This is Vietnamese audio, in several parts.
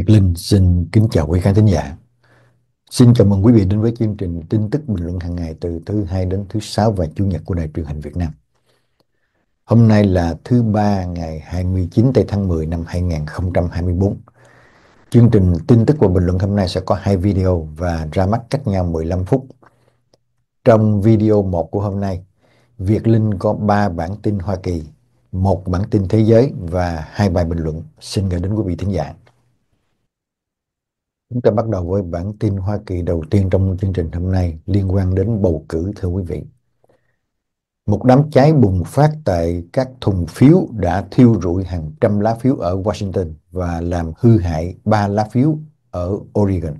Việt Linh xin kính chào quý khán thính giả. Xin chào mừng quý vị đến với chương trình tin tức bình luận hàng ngày từ thứ hai đến thứ sáu và chủ nhật của Đài truyền hình Việt Nam. Hôm nay là thứ ba ngày 29 tây tháng 10 năm 2024. Chương trình tin tức và bình luận hôm nay sẽ có hai video và ra mắt cách nhau 15 phút. Trong video 1 của hôm nay, Việt Linh có 3 bản tin Hoa Kỳ, một bản tin thế giới và hai bài bình luận xin gửi đến quý vị thính giả. Chúng ta bắt đầu với bản tin Hoa Kỳ đầu tiên trong chương trình hôm nay liên quan đến bầu cử thưa quý vị. Một đám cháy bùng phát tại các thùng phiếu đã thiêu rụi hàng trăm lá phiếu ở Washington và làm hư hại ba lá phiếu ở Oregon.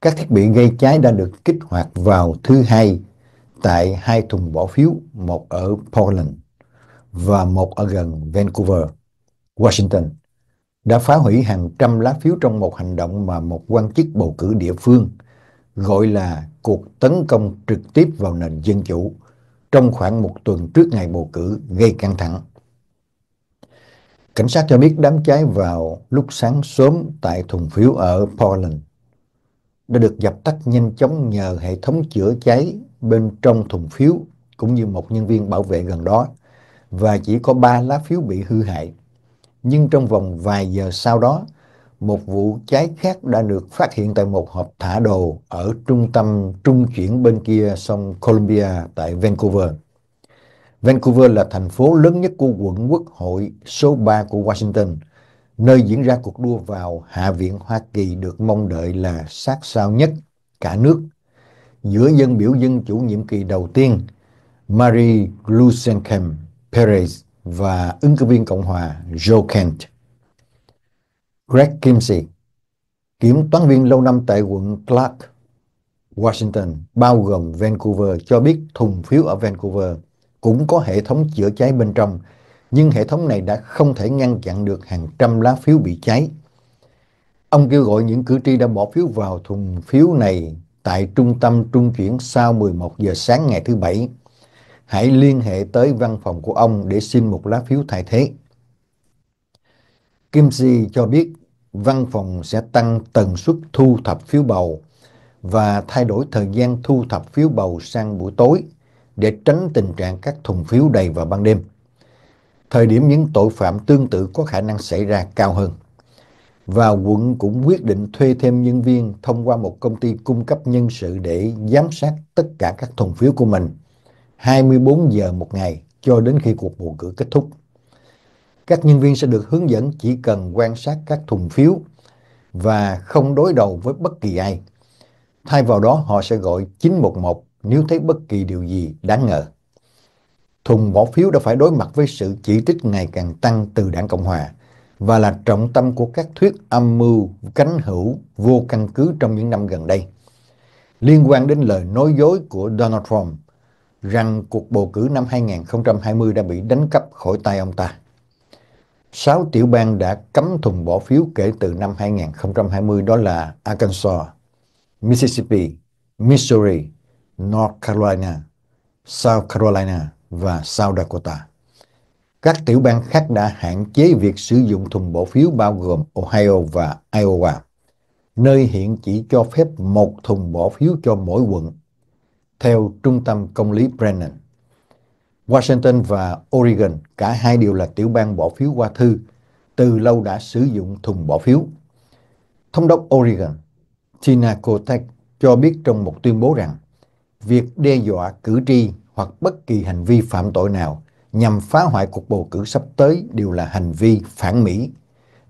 Các thiết bị gây cháy đã được kích hoạt vào thứ hai tại hai thùng bỏ phiếu, một ở Portland và một ở gần Vancouver, Washington đã phá hủy hàng trăm lá phiếu trong một hành động mà một quan chức bầu cử địa phương gọi là cuộc tấn công trực tiếp vào nền dân chủ trong khoảng một tuần trước ngày bầu cử gây căng thẳng. Cảnh sát cho biết đám cháy vào lúc sáng sớm tại thùng phiếu ở Poland đã được dập tắt nhanh chóng nhờ hệ thống chữa cháy bên trong thùng phiếu cũng như một nhân viên bảo vệ gần đó và chỉ có 3 lá phiếu bị hư hại nhưng trong vòng vài giờ sau đó, một vụ cháy khác đã được phát hiện tại một hộp thả đồ ở trung tâm trung chuyển bên kia sông Columbia tại Vancouver. Vancouver là thành phố lớn nhất của quận quốc hội số 3 của Washington, nơi diễn ra cuộc đua vào Hạ viện Hoa Kỳ được mong đợi là sát sao nhất cả nước. Giữa dân biểu dân chủ nhiệm kỳ đầu tiên, Mary Lusenkamp Perez và ứng cử viên Cộng hòa Joe Kent. Greg Kimsey, kiểm toán viên lâu năm tại quận Clark, Washington, bao gồm Vancouver, cho biết thùng phiếu ở Vancouver cũng có hệ thống chữa cháy bên trong, nhưng hệ thống này đã không thể ngăn chặn được hàng trăm lá phiếu bị cháy. Ông kêu gọi những cử tri đã bỏ phiếu vào thùng phiếu này tại trung tâm trung chuyển sau 11 giờ sáng ngày thứ Bảy hãy liên hệ tới văn phòng của ông để xin một lá phiếu thay thế. Kim Si cho biết văn phòng sẽ tăng tần suất thu thập phiếu bầu và thay đổi thời gian thu thập phiếu bầu sang buổi tối để tránh tình trạng các thùng phiếu đầy vào ban đêm. Thời điểm những tội phạm tương tự có khả năng xảy ra cao hơn. Và quận cũng quyết định thuê thêm nhân viên thông qua một công ty cung cấp nhân sự để giám sát tất cả các thùng phiếu của mình 24 giờ một ngày cho đến khi cuộc bầu cử kết thúc. Các nhân viên sẽ được hướng dẫn chỉ cần quan sát các thùng phiếu và không đối đầu với bất kỳ ai. Thay vào đó họ sẽ gọi 911 nếu thấy bất kỳ điều gì đáng ngờ. Thùng bỏ phiếu đã phải đối mặt với sự chỉ trích ngày càng tăng từ đảng Cộng Hòa và là trọng tâm của các thuyết âm mưu cánh hữu vô căn cứ trong những năm gần đây. Liên quan đến lời nói dối của Donald Trump rằng cuộc bầu cử năm 2020 đã bị đánh cắp khỏi tay ông ta. Sáu tiểu bang đã cấm thùng bỏ phiếu kể từ năm 2020 đó là Arkansas, Mississippi, Missouri, North Carolina, South Carolina và South Dakota. Các tiểu bang khác đã hạn chế việc sử dụng thùng bỏ phiếu bao gồm Ohio và Iowa, nơi hiện chỉ cho phép một thùng bỏ phiếu cho mỗi quận theo Trung tâm Công lý Brennan. Washington và Oregon, cả hai đều là tiểu bang bỏ phiếu qua thư, từ lâu đã sử dụng thùng bỏ phiếu. Thống đốc Oregon, Tina Kotek cho biết trong một tuyên bố rằng việc đe dọa cử tri hoặc bất kỳ hành vi phạm tội nào nhằm phá hoại cuộc bầu cử sắp tới đều là hành vi phản Mỹ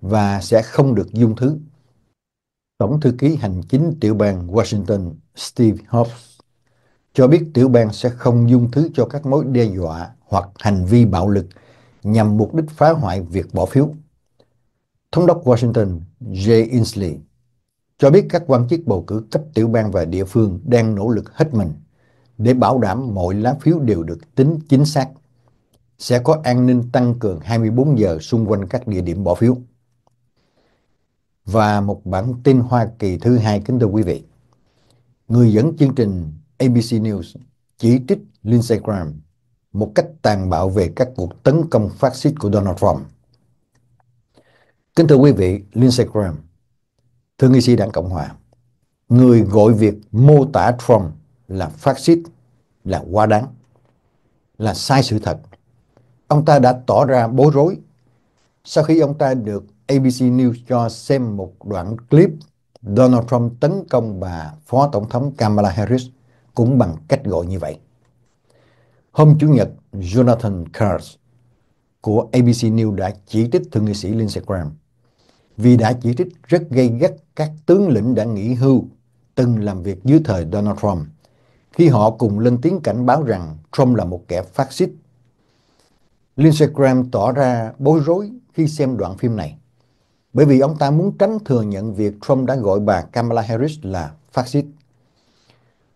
và sẽ không được dung thứ. Tổng thư ký hành chính tiểu bang Washington Steve Hobbs cho biết tiểu bang sẽ không dung thứ cho các mối đe dọa hoặc hành vi bạo lực nhằm mục đích phá hoại việc bỏ phiếu. Thống đốc Washington Jay Inslee cho biết các quan chức bầu cử cấp tiểu bang và địa phương đang nỗ lực hết mình để bảo đảm mọi lá phiếu đều được tính chính xác. Sẽ có an ninh tăng cường 24 giờ xung quanh các địa điểm bỏ phiếu. Và một bản tin Hoa Kỳ thứ hai kính thưa quý vị. Người dẫn chương trình ABC News chỉ trích Lindsey Graham một cách tàn bạo về các cuộc tấn công phát xít của Donald Trump. Kính thưa quý vị, Lindsey Graham, thượng nghị sĩ đảng Cộng Hòa, người gọi việc mô tả Trump là phát xít là quá đáng, là sai sự thật. Ông ta đã tỏ ra bối rối sau khi ông ta được ABC News cho xem một đoạn clip Donald Trump tấn công bà Phó Tổng thống Kamala Harris – cũng bằng cách gọi như vậy. Hôm Chủ nhật, Jonathan Kurz của ABC News đã chỉ trích thượng nghị sĩ Lindsey Graham vì đã chỉ trích rất gây gắt các tướng lĩnh đã nghỉ hưu từng làm việc dưới thời Donald Trump khi họ cùng lên tiếng cảnh báo rằng Trump là một kẻ phát xít. Lindsey Graham tỏ ra bối rối khi xem đoạn phim này bởi vì ông ta muốn tránh thừa nhận việc Trump đã gọi bà Kamala Harris là phát xít.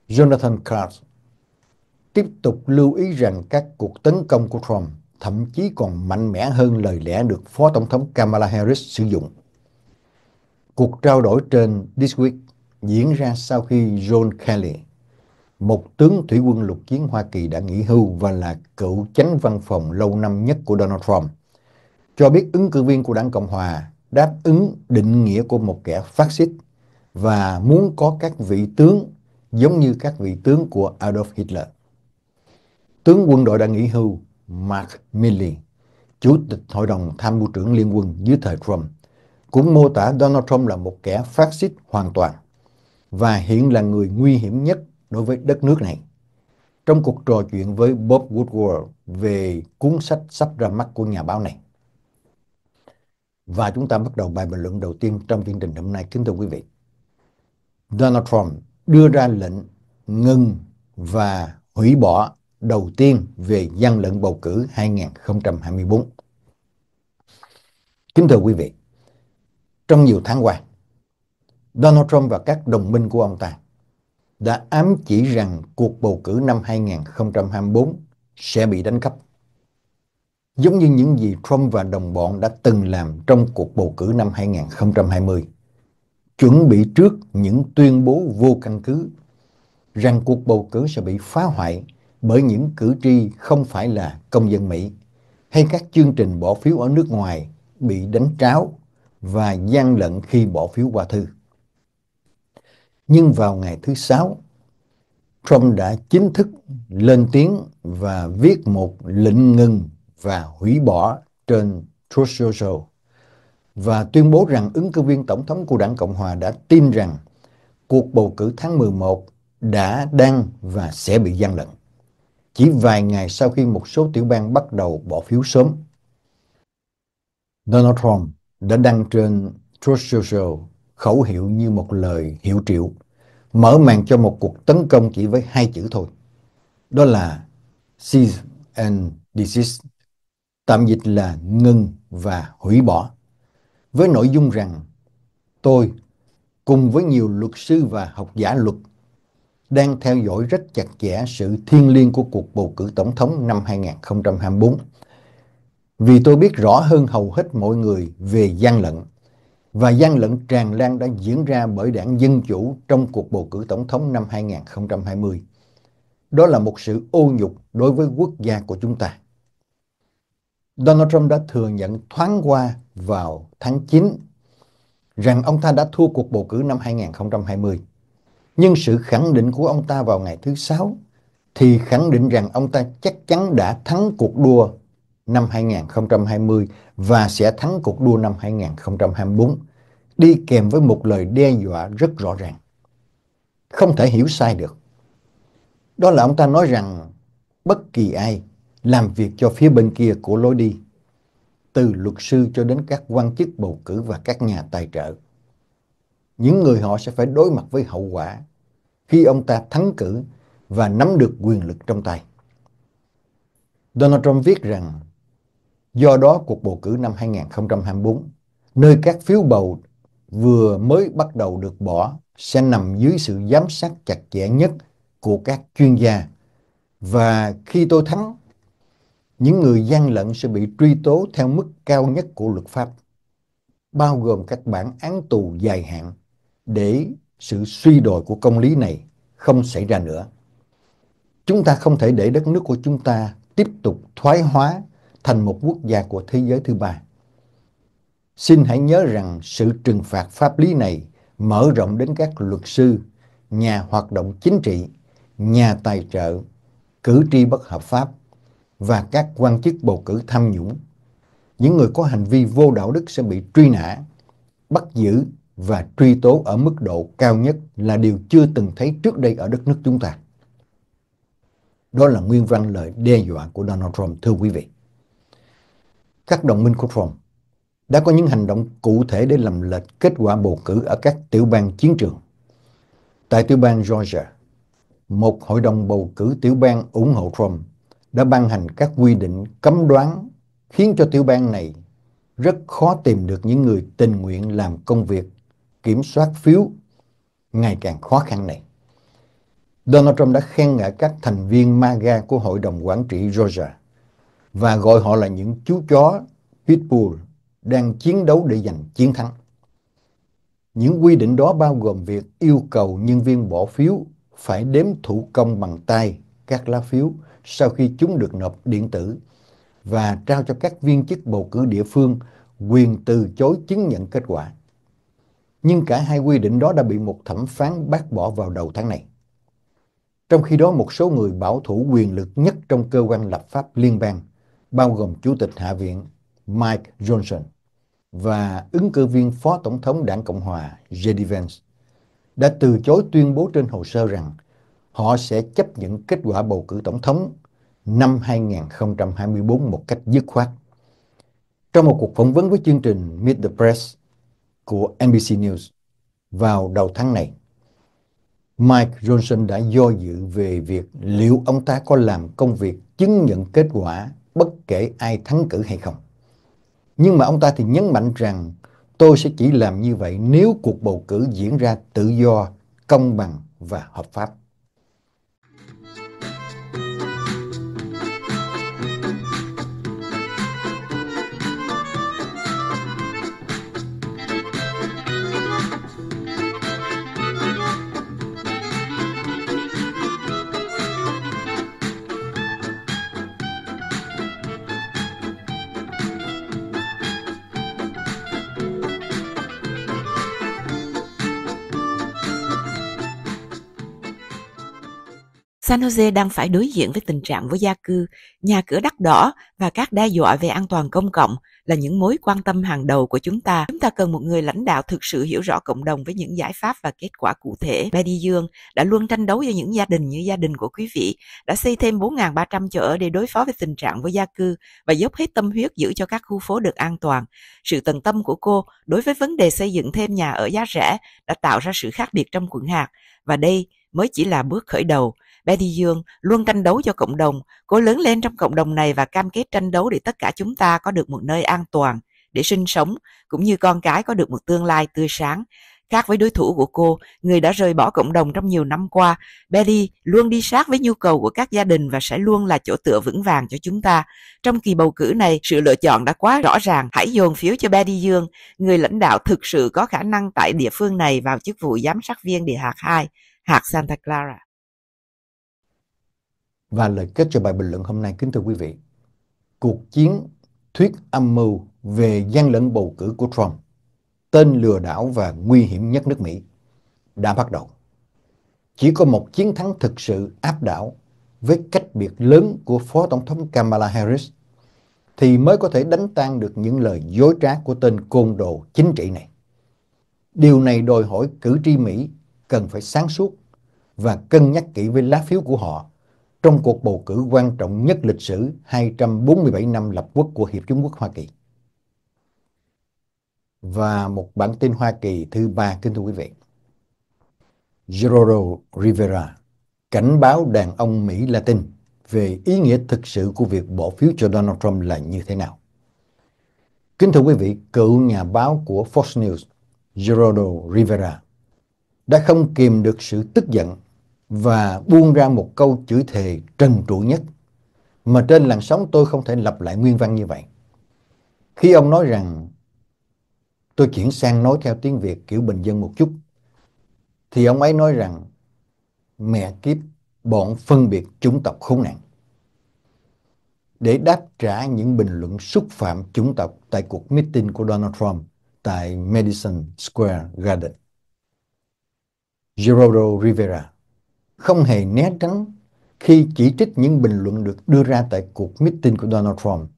Jonathan Clark tiếp tục lưu ý rằng các cuộc tấn công của Trump thậm chí còn mạnh mẽ hơn lời lẽ được Phó Tổng thống Kamala Harris sử dụng. Cuộc trao đổi trên This Week diễn ra sau khi John Kelly, một tướng thủy quân lục chiến Hoa Kỳ đã nghỉ hưu và là cựu chánh văn phòng lâu năm nhất của Donald Trump, cho biết ứng cử viên của đảng Cộng Hòa đáp ứng định nghĩa của một kẻ phát xít và muốn có các vị tướng giống như các vị tướng của Adolf Hitler. Tướng quân đội đã nghỉ hưu Mark Milley, Chủ tịch Hội đồng Tham mưu trưởng Liên quân dưới thời Trump, cũng mô tả Donald Trump là một kẻ phát xít hoàn toàn và hiện là người nguy hiểm nhất đối với đất nước này. Trong cuộc trò chuyện với Bob Woodward về cuốn sách sắp ra mắt của nhà báo này. Và chúng ta bắt đầu bài bình luận đầu tiên trong chương trình hôm nay, kính thưa quý vị. Donald Trump đưa ra lệnh ngừng và hủy bỏ đầu tiên về gian lận bầu cử 2024. Kính thưa quý vị, trong nhiều tháng qua, Donald Trump và các đồng minh của ông ta đã ám chỉ rằng cuộc bầu cử năm 2024 sẽ bị đánh cắp. Giống như những gì Trump và đồng bọn đã từng làm trong cuộc bầu cử năm 2020 chuẩn bị trước những tuyên bố vô căn cứ rằng cuộc bầu cử sẽ bị phá hoại bởi những cử tri không phải là công dân Mỹ hay các chương trình bỏ phiếu ở nước ngoài bị đánh tráo và gian lận khi bỏ phiếu qua thư. Nhưng vào ngày thứ Sáu, Trump đã chính thức lên tiếng và viết một lệnh ngừng và hủy bỏ trên Truth Social và tuyên bố rằng ứng cử viên tổng thống của đảng Cộng hòa đã tin rằng cuộc bầu cử tháng 11 đã, đang và sẽ bị gian lận. Chỉ vài ngày sau khi một số tiểu bang bắt đầu bỏ phiếu sớm, Donald Trump đã đăng trên Truth Social khẩu hiệu như một lời hiệu triệu, mở màn cho một cuộc tấn công chỉ với hai chữ thôi. Đó là cease and Desist, tạm dịch là ngừng và hủy bỏ với nội dung rằng tôi cùng với nhiều luật sư và học giả luật đang theo dõi rất chặt chẽ sự thiên liêng của cuộc bầu cử tổng thống năm 2024. Vì tôi biết rõ hơn hầu hết mọi người về gian lận và gian lận tràn lan đã diễn ra bởi đảng Dân Chủ trong cuộc bầu cử tổng thống năm 2020. Đó là một sự ô nhục đối với quốc gia của chúng ta. Donald Trump đã thừa nhận thoáng qua vào tháng 9 rằng ông ta đã thua cuộc bầu cử năm 2020. Nhưng sự khẳng định của ông ta vào ngày thứ Sáu thì khẳng định rằng ông ta chắc chắn đã thắng cuộc đua năm 2020 và sẽ thắng cuộc đua năm 2024, đi kèm với một lời đe dọa rất rõ ràng. Không thể hiểu sai được. Đó là ông ta nói rằng bất kỳ ai làm việc cho phía bên kia của lối đi, từ luật sư cho đến các quan chức bầu cử và các nhà tài trợ. Những người họ sẽ phải đối mặt với hậu quả khi ông ta thắng cử và nắm được quyền lực trong tay. Donald Trump viết rằng, do đó cuộc bầu cử năm 2024, nơi các phiếu bầu vừa mới bắt đầu được bỏ sẽ nằm dưới sự giám sát chặt chẽ nhất của các chuyên gia. Và khi tôi thắng, những người gian lận sẽ bị truy tố theo mức cao nhất của luật pháp, bao gồm các bản án tù dài hạn để sự suy đồi của công lý này không xảy ra nữa. Chúng ta không thể để đất nước của chúng ta tiếp tục thoái hóa thành một quốc gia của thế giới thứ ba. Xin hãy nhớ rằng sự trừng phạt pháp lý này mở rộng đến các luật sư, nhà hoạt động chính trị, nhà tài trợ, cử tri bất hợp pháp và các quan chức bầu cử tham nhũng. Những người có hành vi vô đạo đức sẽ bị truy nã, bắt giữ và truy tố ở mức độ cao nhất là điều chưa từng thấy trước đây ở đất nước chúng ta. Đó là nguyên văn lời đe dọa của Donald Trump, thưa quý vị. Các đồng minh của Trump đã có những hành động cụ thể để làm lệch kết quả bầu cử ở các tiểu bang chiến trường. Tại tiểu bang Georgia, một hội đồng bầu cử tiểu bang ủng hộ Trump đã ban hành các quy định cấm đoán khiến cho tiểu bang này rất khó tìm được những người tình nguyện làm công việc kiểm soát phiếu ngày càng khó khăn này. Donald Trump đã khen ngợi các thành viên MAGA của Hội đồng Quản trị Georgia và gọi họ là những chú chó Pitbull đang chiến đấu để giành chiến thắng. Những quy định đó bao gồm việc yêu cầu nhân viên bỏ phiếu phải đếm thủ công bằng tay các lá phiếu sau khi chúng được nộp điện tử và trao cho các viên chức bầu cử địa phương quyền từ chối chứng nhận kết quả. Nhưng cả hai quy định đó đã bị một thẩm phán bác bỏ vào đầu tháng này. Trong khi đó một số người bảo thủ quyền lực nhất trong cơ quan lập pháp liên bang, bao gồm Chủ tịch Hạ viện Mike Johnson và ứng cử viên Phó Tổng thống Đảng Cộng Hòa J.D. Vance, đã từ chối tuyên bố trên hồ sơ rằng họ sẽ chấp nhận kết quả bầu cử tổng thống năm 2024 một cách dứt khoát. Trong một cuộc phỏng vấn với chương trình Meet the Press của NBC News vào đầu tháng này, Mike Johnson đã do dự về việc liệu ông ta có làm công việc chứng nhận kết quả bất kể ai thắng cử hay không. Nhưng mà ông ta thì nhấn mạnh rằng tôi sẽ chỉ làm như vậy nếu cuộc bầu cử diễn ra tự do, công bằng và hợp pháp. San Jose đang phải đối diện với tình trạng với gia cư, nhà cửa đắt đỏ và các đe dọa về an toàn công cộng là những mối quan tâm hàng đầu của chúng ta. Chúng ta cần một người lãnh đạo thực sự hiểu rõ cộng đồng với những giải pháp và kết quả cụ thể. Betty Dương đã luôn tranh đấu cho những gia đình như gia đình của quý vị, đã xây thêm 4.300 chỗ ở để đối phó với tình trạng với gia cư và dốc hết tâm huyết giữ cho các khu phố được an toàn. Sự tận tâm của cô đối với vấn đề xây dựng thêm nhà ở giá rẻ đã tạo ra sự khác biệt trong quận hạt và đây mới chỉ là bước khởi đầu Betty Dương luôn tranh đấu cho cộng đồng, cố lớn lên trong cộng đồng này và cam kết tranh đấu để tất cả chúng ta có được một nơi an toàn để sinh sống, cũng như con cái có được một tương lai tươi sáng. Khác với đối thủ của cô, người đã rời bỏ cộng đồng trong nhiều năm qua, Betty luôn đi sát với nhu cầu của các gia đình và sẽ luôn là chỗ tựa vững vàng cho chúng ta. Trong kỳ bầu cử này, sự lựa chọn đã quá rõ ràng. Hãy dồn phiếu cho Betty Dương, người lãnh đạo thực sự có khả năng tại địa phương này vào chức vụ giám sát viên địa hạt 2, hạt Santa Clara. Và lời kết cho bài bình luận hôm nay kính thưa quý vị, cuộc chiến thuyết âm mưu về gian lận bầu cử của Trump, tên lừa đảo và nguy hiểm nhất nước Mỹ, đã bắt đầu. Chỉ có một chiến thắng thực sự áp đảo với cách biệt lớn của Phó Tổng thống Kamala Harris thì mới có thể đánh tan được những lời dối trá của tên côn đồ chính trị này. Điều này đòi hỏi cử tri Mỹ cần phải sáng suốt và cân nhắc kỹ với lá phiếu của họ trong cuộc bầu cử quan trọng nhất lịch sử 247 năm lập quốc của Hiệp Trung Quốc Hoa Kỳ. Và một bản tin Hoa Kỳ thứ ba kính thưa quý vị. Gerardo Rivera cảnh báo đàn ông Mỹ Latin về ý nghĩa thực sự của việc bỏ phiếu cho Donald Trump là như thế nào. Kính thưa quý vị, cựu nhà báo của Fox News Gerardo Rivera đã không kìm được sự tức giận và buông ra một câu chữ thề trần trụi nhất mà trên làn sóng tôi không thể lặp lại nguyên văn như vậy. Khi ông nói rằng tôi chuyển sang nói theo tiếng Việt kiểu bình dân một chút thì ông ấy nói rằng mẹ kiếp bọn phân biệt chủng tộc khốn nạn để đáp trả những bình luận xúc phạm chủng tộc tại cuộc meeting của Donald Trump tại Madison Square Garden. Gerardo Rivera không hề né tránh khi chỉ trích những bình luận được đưa ra tại cuộc meeting của Donald Trump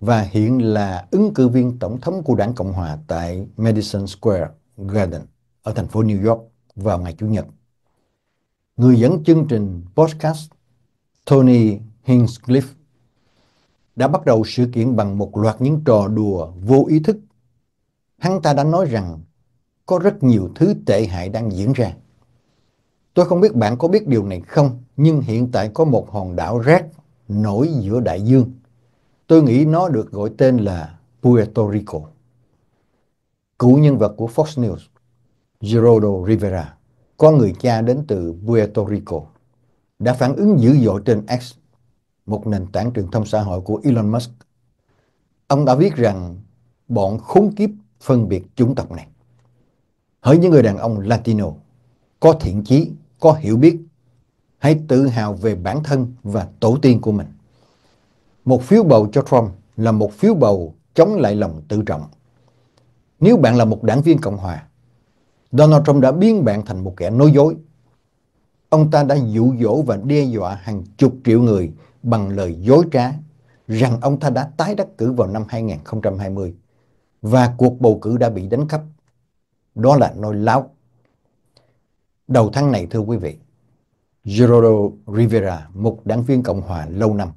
và hiện là ứng cử viên tổng thống của đảng Cộng hòa tại Madison Square Garden ở thành phố New York vào ngày Chủ nhật. Người dẫn chương trình podcast Tony Hinchcliffe đã bắt đầu sự kiện bằng một loạt những trò đùa vô ý thức. Hắn ta đã nói rằng có rất nhiều thứ tệ hại đang diễn ra. Tôi không biết bạn có biết điều này không, nhưng hiện tại có một hòn đảo rác nổi giữa đại dương. Tôi nghĩ nó được gọi tên là Puerto Rico. Cựu nhân vật của Fox News, Gerardo Rivera, con người cha đến từ Puerto Rico, đã phản ứng dữ dội trên X, một nền tảng truyền thông xã hội của Elon Musk. Ông đã viết rằng bọn khốn kiếp phân biệt chủng tộc này. Hỡi những người đàn ông Latino, có thiện chí có hiểu biết. Hãy tự hào về bản thân và tổ tiên của mình. Một phiếu bầu cho Trump là một phiếu bầu chống lại lòng tự trọng. Nếu bạn là một đảng viên Cộng Hòa, Donald Trump đã biến bạn thành một kẻ nói dối. Ông ta đã dụ dỗ và đe dọa hàng chục triệu người bằng lời dối trá rằng ông ta đã tái đắc cử vào năm 2020 và cuộc bầu cử đã bị đánh cắp. Đó là nỗi láo Đầu tháng này thưa quý vị, Gerardo Rivera, một đảng viên Cộng hòa lâu năm,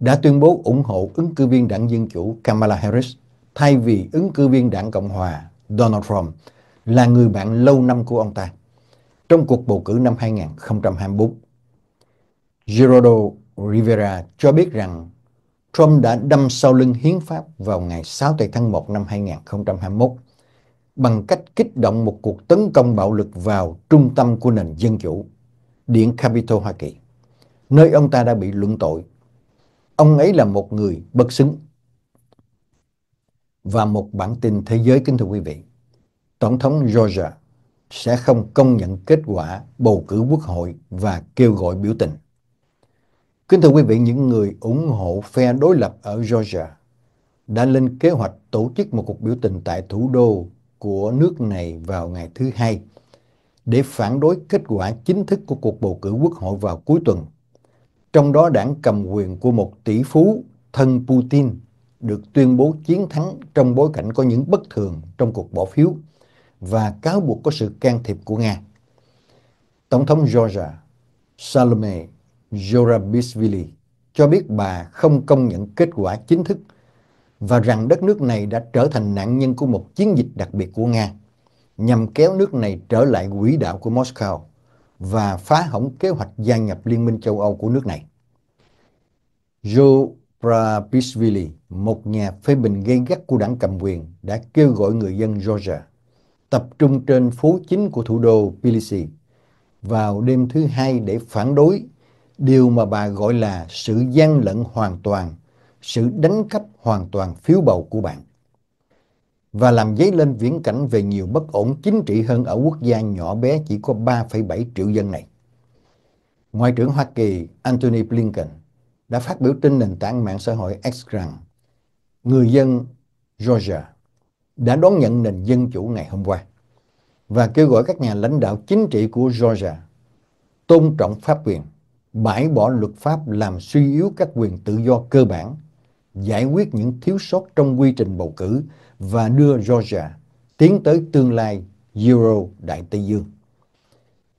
đã tuyên bố ủng hộ ứng cử viên đảng Dân Chủ Kamala Harris thay vì ứng cử viên đảng Cộng hòa Donald Trump là người bạn lâu năm của ông ta trong cuộc bầu cử năm 2024. Gerardo Rivera cho biết rằng Trump đã đâm sau lưng hiến pháp vào ngày 6 tháng 1 năm 2021 bằng cách kích động một cuộc tấn công bạo lực vào trung tâm của nền dân chủ, Điện Capitol Hoa Kỳ, nơi ông ta đã bị luận tội. Ông ấy là một người bất xứng. Và một bản tin thế giới kính thưa quý vị, Tổng thống Georgia sẽ không công nhận kết quả bầu cử quốc hội và kêu gọi biểu tình. Kính thưa quý vị, những người ủng hộ phe đối lập ở Georgia đã lên kế hoạch tổ chức một cuộc biểu tình tại thủ đô của nước này vào ngày thứ hai để phản đối kết quả chính thức của cuộc bầu cử quốc hội vào cuối tuần. Trong đó đảng cầm quyền của một tỷ phú thân Putin được tuyên bố chiến thắng trong bối cảnh có những bất thường trong cuộc bỏ phiếu và cáo buộc có sự can thiệp của Nga. Tổng thống Georgia Salome Zorabishvili cho biết bà không công nhận kết quả chính thức và rằng đất nước này đã trở thành nạn nhân của một chiến dịch đặc biệt của Nga nhằm kéo nước này trở lại quỹ đạo của Moscow và phá hỏng kế hoạch gia nhập Liên minh châu Âu của nước này. Joe Prabishvili, một nhà phê bình gây gắt của đảng cầm quyền, đã kêu gọi người dân Georgia tập trung trên phố chính của thủ đô Tbilisi vào đêm thứ hai để phản đối điều mà bà gọi là sự gian lận hoàn toàn sự đánh cắp hoàn toàn phiếu bầu của bạn và làm dấy lên viễn cảnh về nhiều bất ổn chính trị hơn ở quốc gia nhỏ bé chỉ có 3,7 triệu dân này. Ngoại trưởng Hoa Kỳ Antony Blinken đã phát biểu trên nền tảng mạng xã hội X rằng người dân Georgia đã đón nhận nền dân chủ ngày hôm qua và kêu gọi các nhà lãnh đạo chính trị của Georgia tôn trọng pháp quyền, bãi bỏ luật pháp làm suy yếu các quyền tự do cơ bản giải quyết những thiếu sót trong quy trình bầu cử và đưa Georgia tiến tới tương lai Euro Đại Tây Dương.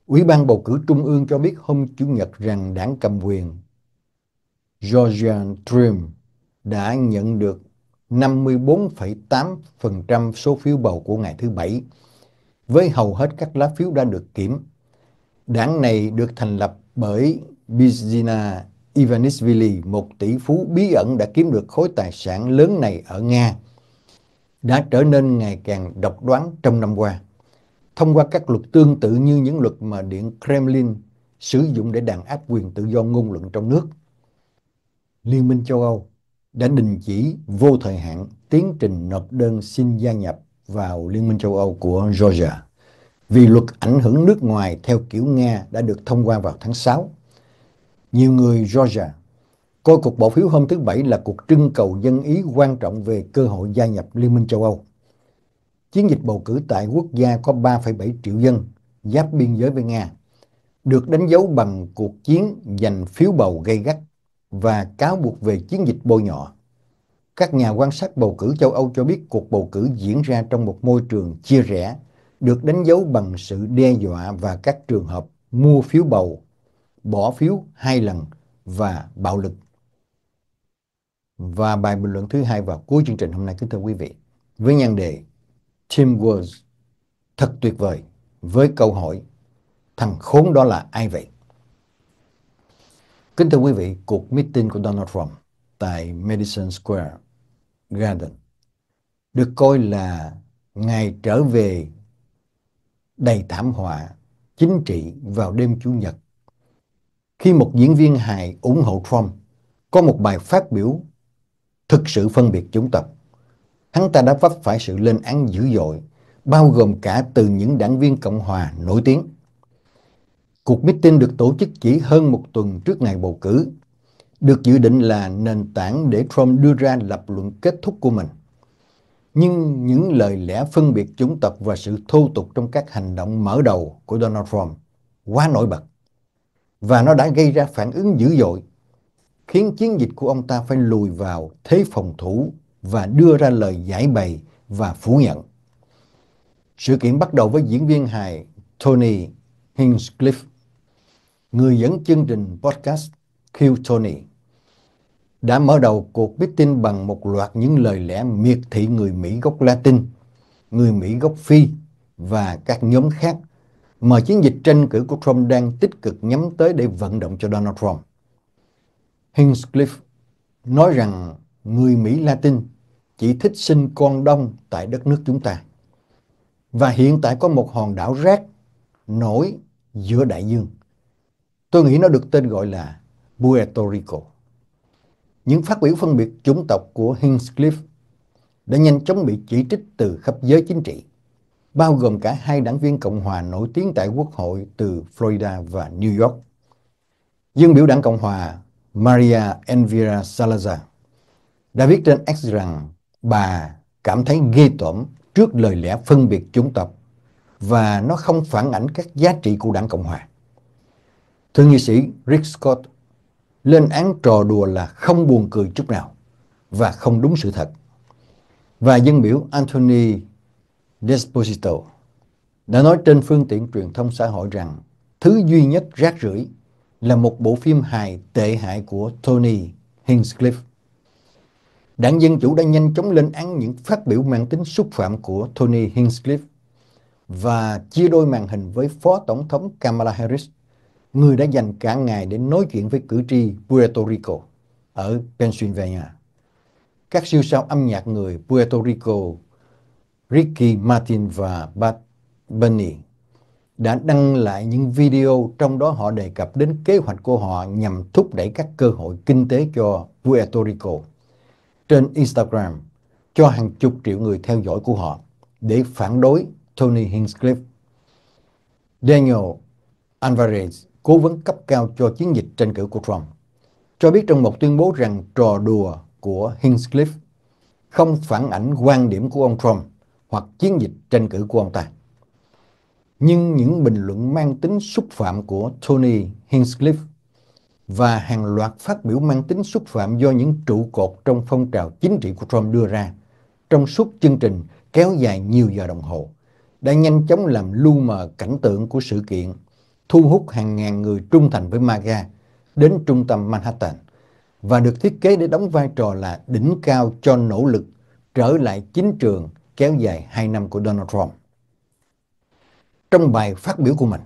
Ủy ban bầu cử Trung ương cho biết hôm Chủ nhật rằng đảng cầm quyền Georgian Dream đã nhận được 54,8% số phiếu bầu của ngày thứ Bảy, với hầu hết các lá phiếu đã được kiểm. Đảng này được thành lập bởi Bizina Ivanisvili, một tỷ phú bí ẩn đã kiếm được khối tài sản lớn này ở Nga, đã trở nên ngày càng độc đoán trong năm qua. Thông qua các luật tương tự như những luật mà Điện Kremlin sử dụng để đàn áp quyền tự do ngôn luận trong nước, Liên minh châu Âu đã đình chỉ vô thời hạn tiến trình nộp đơn xin gia nhập vào Liên minh châu Âu của Georgia vì luật ảnh hưởng nước ngoài theo kiểu Nga đã được thông qua vào tháng 6 nhiều người Georgia coi cuộc bỏ phiếu hôm thứ Bảy là cuộc trưng cầu dân ý quan trọng về cơ hội gia nhập Liên minh châu Âu. Chiến dịch bầu cử tại quốc gia có 3,7 triệu dân giáp biên giới với Nga được đánh dấu bằng cuộc chiến giành phiếu bầu gây gắt và cáo buộc về chiến dịch bôi nhọ. Các nhà quan sát bầu cử châu Âu cho biết cuộc bầu cử diễn ra trong một môi trường chia rẽ, được đánh dấu bằng sự đe dọa và các trường hợp mua phiếu bầu bỏ phiếu hai lần và bạo lực. Và bài bình luận thứ hai vào cuối chương trình hôm nay kính thưa quý vị với nhan đề Tim Woods thật tuyệt vời với câu hỏi thằng khốn đó là ai vậy? Kính thưa quý vị, cuộc meeting của Donald Trump tại Madison Square Garden được coi là ngày trở về đầy thảm họa chính trị vào đêm Chủ nhật khi một diễn viên hài ủng hộ Trump có một bài phát biểu thực sự phân biệt chủng tộc. Hắn ta đã vấp phải sự lên án dữ dội, bao gồm cả từ những đảng viên Cộng hòa nổi tiếng. Cuộc meeting được tổ chức chỉ hơn một tuần trước ngày bầu cử, được dự định là nền tảng để Trump đưa ra lập luận kết thúc của mình. Nhưng những lời lẽ phân biệt chủng tộc và sự thô tục trong các hành động mở đầu của Donald Trump quá nổi bật và nó đã gây ra phản ứng dữ dội, khiến chiến dịch của ông ta phải lùi vào thế phòng thủ và đưa ra lời giải bày và phủ nhận. Sự kiện bắt đầu với diễn viên hài Tony Hinchcliffe, người dẫn chương trình podcast Kill Tony, đã mở đầu cuộc biết tin bằng một loạt những lời lẽ miệt thị người Mỹ gốc Latin, người Mỹ gốc Phi và các nhóm khác mà chiến dịch tranh cử của Trump đang tích cực nhắm tới để vận động cho Donald Trump. Hinchcliffe nói rằng người Mỹ Latin chỉ thích sinh con đông tại đất nước chúng ta. Và hiện tại có một hòn đảo rác nổi giữa đại dương. Tôi nghĩ nó được tên gọi là Puerto Rico. Những phát biểu phân biệt chủng tộc của Hinchcliffe đã nhanh chóng bị chỉ trích từ khắp giới chính trị bao gồm cả hai đảng viên Cộng hòa nổi tiếng tại Quốc hội từ Florida và New York. Dân biểu đảng Cộng hòa Maria Elvira Salazar đã viết trên X rằng bà cảm thấy ghê tởm trước lời lẽ phân biệt chủng tộc và nó không phản ảnh các giá trị của đảng Cộng hòa. Thượng nghị sĩ Rick Scott lên án trò đùa là không buồn cười chút nào và không đúng sự thật. Và dân biểu Anthony Desposito đã nói trên phương tiện truyền thông xã hội rằng thứ duy nhất rác rưởi là một bộ phim hài tệ hại của Tony Hinchcliffe. Đảng Dân Chủ đã nhanh chóng lên án những phát biểu mang tính xúc phạm của Tony Hinchcliffe và chia đôi màn hình với Phó Tổng thống Kamala Harris, người đã dành cả ngày để nói chuyện với cử tri Puerto Rico ở Pennsylvania. Các siêu sao âm nhạc người Puerto Rico Ricky Martin và Bad Bunny đã đăng lại những video trong đó họ đề cập đến kế hoạch của họ nhằm thúc đẩy các cơ hội kinh tế cho Puerto Rico trên Instagram cho hàng chục triệu người theo dõi của họ để phản đối Tony Hinchcliffe. Daniel Alvarez, cố vấn cấp cao cho chiến dịch tranh cử của Trump, cho biết trong một tuyên bố rằng trò đùa của Hinchcliffe không phản ảnh quan điểm của ông Trump hoặc chiến dịch tranh cử của ông ta. Nhưng những bình luận mang tính xúc phạm của Tony Hinchcliffe và hàng loạt phát biểu mang tính xúc phạm do những trụ cột trong phong trào chính trị của Trump đưa ra trong suốt chương trình kéo dài nhiều giờ đồng hồ đã nhanh chóng làm lu mờ cảnh tượng của sự kiện, thu hút hàng ngàn người trung thành với MAGA đến trung tâm Manhattan và được thiết kế để đóng vai trò là đỉnh cao cho nỗ lực trở lại chính trường kéo dài 2 năm của Donald Trump. Trong bài phát biểu của mình,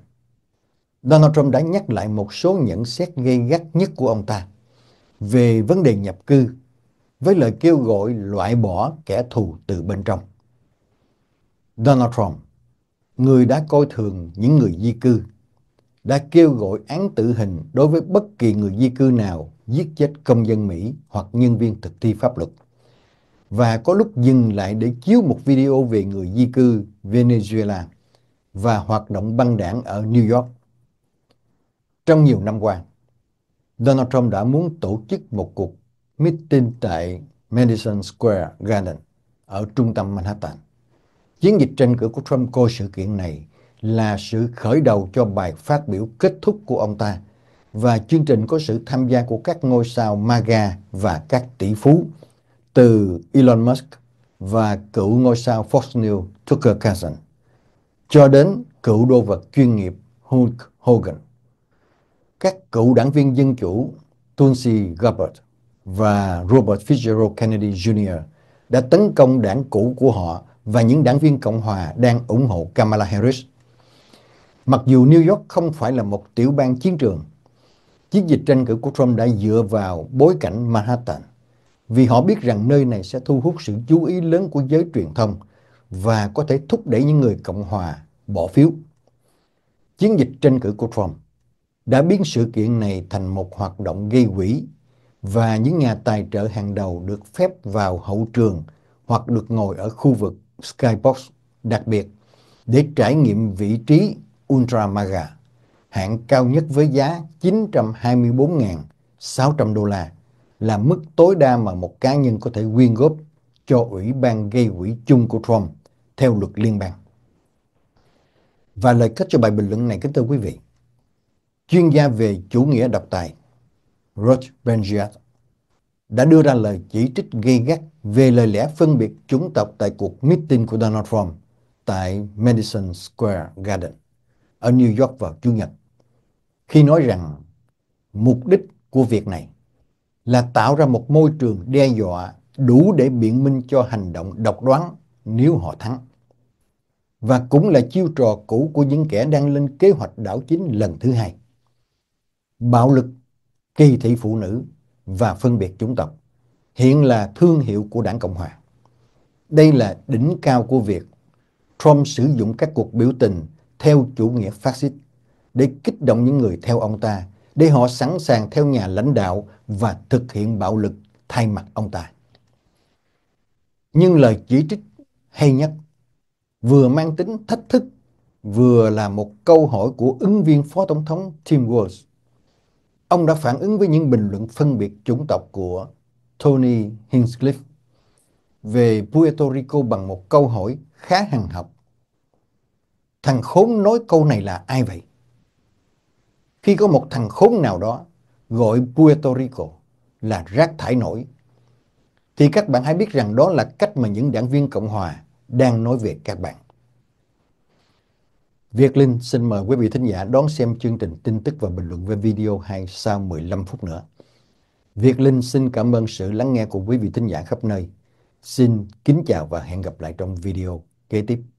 Donald Trump đã nhắc lại một số nhận xét gây gắt nhất của ông ta về vấn đề nhập cư với lời kêu gọi loại bỏ kẻ thù từ bên trong. Donald Trump, người đã coi thường những người di cư, đã kêu gọi án tử hình đối với bất kỳ người di cư nào giết chết công dân Mỹ hoặc nhân viên thực thi pháp luật và có lúc dừng lại để chiếu một video về người di cư Venezuela và hoạt động băng đảng ở New York. Trong nhiều năm qua, Donald Trump đã muốn tổ chức một cuộc meeting tại Madison Square Garden ở trung tâm Manhattan. Chiến dịch tranh cử của Trump coi sự kiện này là sự khởi đầu cho bài phát biểu kết thúc của ông ta và chương trình có sự tham gia của các ngôi sao MAGA và các tỷ phú từ Elon Musk và cựu ngôi sao Fox News Tucker Carlson cho đến cựu đô vật chuyên nghiệp Hulk Hogan. Các cựu đảng viên Dân Chủ Tulsi Gabbard và Robert Fitzgerald Kennedy Jr. đã tấn công đảng cũ của họ và những đảng viên Cộng hòa đang ủng hộ Kamala Harris. Mặc dù New York không phải là một tiểu bang chiến trường, chiến dịch tranh cử của Trump đã dựa vào bối cảnh Manhattan vì họ biết rằng nơi này sẽ thu hút sự chú ý lớn của giới truyền thông và có thể thúc đẩy những người Cộng Hòa bỏ phiếu. Chiến dịch tranh cử của Trump đã biến sự kiện này thành một hoạt động gây quỹ và những nhà tài trợ hàng đầu được phép vào hậu trường hoặc được ngồi ở khu vực Skybox đặc biệt để trải nghiệm vị trí Ultra Maga hạng cao nhất với giá 924.600 đô la là mức tối đa mà một cá nhân có thể quyên góp cho Ủy ban gây quỹ chung của Trump theo luật liên bang. Và lời kết cho bài bình luận này kính thưa quý vị. Chuyên gia về chủ nghĩa độc tài Roger Benjiat đã đưa ra lời chỉ trích gây gắt về lời lẽ phân biệt chủng tộc tại cuộc meeting của Donald Trump tại Madison Square Garden ở New York vào Chủ nhật khi nói rằng mục đích của việc này là tạo ra một môi trường đe dọa đủ để biện minh cho hành động độc đoán nếu họ thắng. Và cũng là chiêu trò cũ của những kẻ đang lên kế hoạch đảo chính lần thứ hai. Bạo lực, kỳ thị phụ nữ và phân biệt chủng tộc hiện là thương hiệu của đảng Cộng Hòa. Đây là đỉnh cao của việc Trump sử dụng các cuộc biểu tình theo chủ nghĩa phát xít để kích động những người theo ông ta để họ sẵn sàng theo nhà lãnh đạo và thực hiện bạo lực thay mặt ông ta. Nhưng lời chỉ trích hay nhất vừa mang tính thách thức vừa là một câu hỏi của ứng viên Phó Tổng thống Tim Walz. Ông đã phản ứng với những bình luận phân biệt chủng tộc của Tony Hinchcliffe về Puerto Rico bằng một câu hỏi khá hằng học. Thằng khốn nói câu này là ai vậy? khi có một thằng khốn nào đó gọi Puerto Rico là rác thải nổi, thì các bạn hãy biết rằng đó là cách mà những đảng viên Cộng Hòa đang nói về các bạn. Việt Linh xin mời quý vị thính giả đón xem chương trình tin tức và bình luận về video hay sau 15 phút nữa. Việt Linh xin cảm ơn sự lắng nghe của quý vị thính giả khắp nơi. Xin kính chào và hẹn gặp lại trong video kế tiếp.